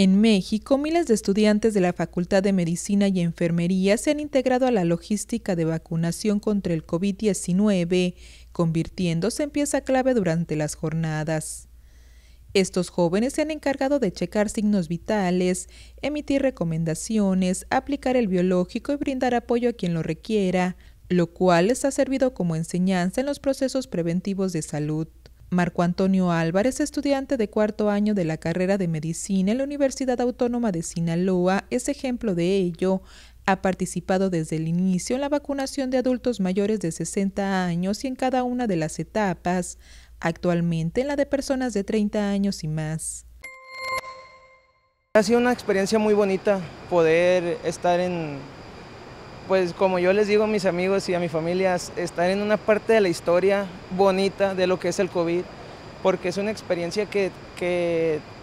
En México, miles de estudiantes de la Facultad de Medicina y Enfermería se han integrado a la logística de vacunación contra el COVID-19, convirtiéndose en pieza clave durante las jornadas. Estos jóvenes se han encargado de checar signos vitales, emitir recomendaciones, aplicar el biológico y brindar apoyo a quien lo requiera, lo cual les ha servido como enseñanza en los procesos preventivos de salud. Marco Antonio Álvarez, estudiante de cuarto año de la carrera de medicina en la Universidad Autónoma de Sinaloa, es ejemplo de ello. Ha participado desde el inicio en la vacunación de adultos mayores de 60 años y en cada una de las etapas, actualmente en la de personas de 30 años y más. Ha sido una experiencia muy bonita poder estar en, pues como yo les digo a mis amigos y a mi familia, estar en una parte de la historia bonita de lo que es el COVID, porque es una experiencia que,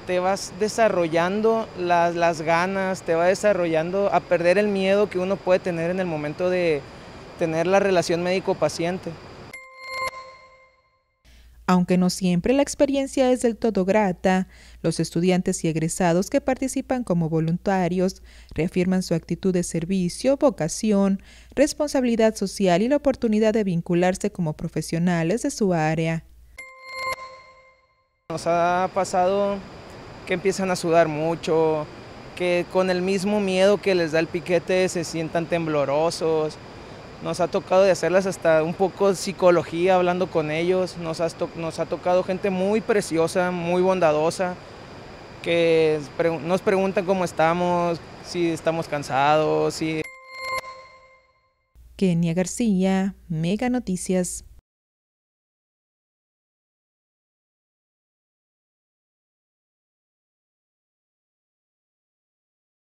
te vas desarrollando las, las, ganas, te va desarrollando a perder el miedo que uno puede tener en el momento de tener la relación médico-paciente. Aunque no siempre la experiencia es del todo grata, los estudiantes y egresados que participan como voluntarios reafirman su actitud de servicio, vocación, responsabilidad social y la oportunidad de vincularse como profesionales de su área. Nos ha pasado que empiezan a sudar mucho, que con el mismo miedo que les da el piquete se sientan temblorosos, nos ha tocado de hacerlas hasta un poco psicología hablando con ellos. Nos, nos ha tocado gente muy preciosa, muy bondadosa, que nos preguntan cómo estamos, si estamos cansados. Si... Kenia García, Mega Noticias.